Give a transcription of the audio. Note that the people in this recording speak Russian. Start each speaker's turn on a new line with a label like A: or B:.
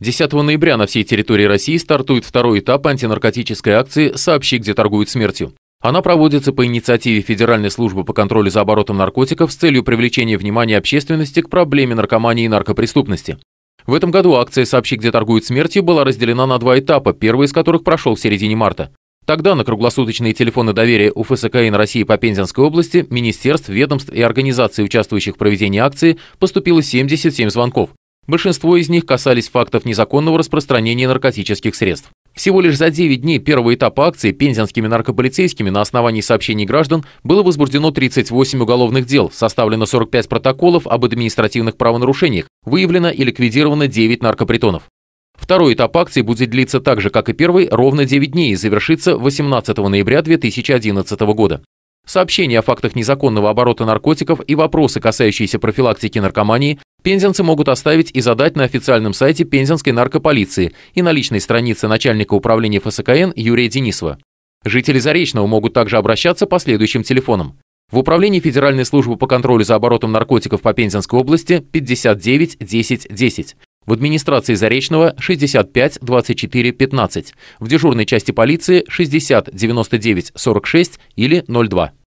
A: 10 ноября на всей территории России стартует второй этап антинаркотической акции «Сообщи, где торгуют смертью». Она проводится по инициативе Федеральной службы по контролю за оборотом наркотиков с целью привлечения внимания общественности к проблеме наркомании и наркопреступности. В этом году акция «Сообщи, где торгуют смертью» была разделена на два этапа, первый из которых прошел в середине марта. Тогда на круглосуточные телефоны доверия у УФСКН России по Пензенской области, министерств, ведомств и организаций, участвующих в проведении акции, поступило 77 звонков. Большинство из них касались фактов незаконного распространения наркотических средств. Всего лишь за 9 дней первого этапа акции пензенскими наркополицейскими на основании сообщений граждан было возбуждено 38 уголовных дел, составлено 45 протоколов об административных правонарушениях, выявлено и ликвидировано 9 наркопритонов. Второй этап акции будет длиться так же, как и первый, ровно 9 дней и завершится 18 ноября 2011 года. Сообщения о фактах незаконного оборота наркотиков и вопросы, касающиеся профилактики наркомании, пензенцы могут оставить и задать на официальном сайте пензенской наркополиции и на личной странице начальника управления ФСКН Юрия Денисова. Жители Заречного могут также обращаться по следующим телефонам. В Управлении Федеральной службы по контролю за оборотом наркотиков по Пензенской области 59 10 10, в администрации Заречного 65 24 15, в дежурной части полиции 60 99 46 или 02.